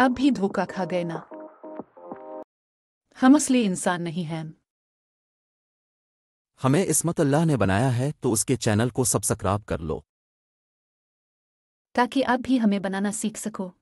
अब भी धोखा खा गए ना हम असली इंसान नहीं हैं हमें इसमत अल्लाह ने बनाया है तो उसके चैनल को सब्सक्राइब कर लो ताकि आप भी हमें बनाना सीख सको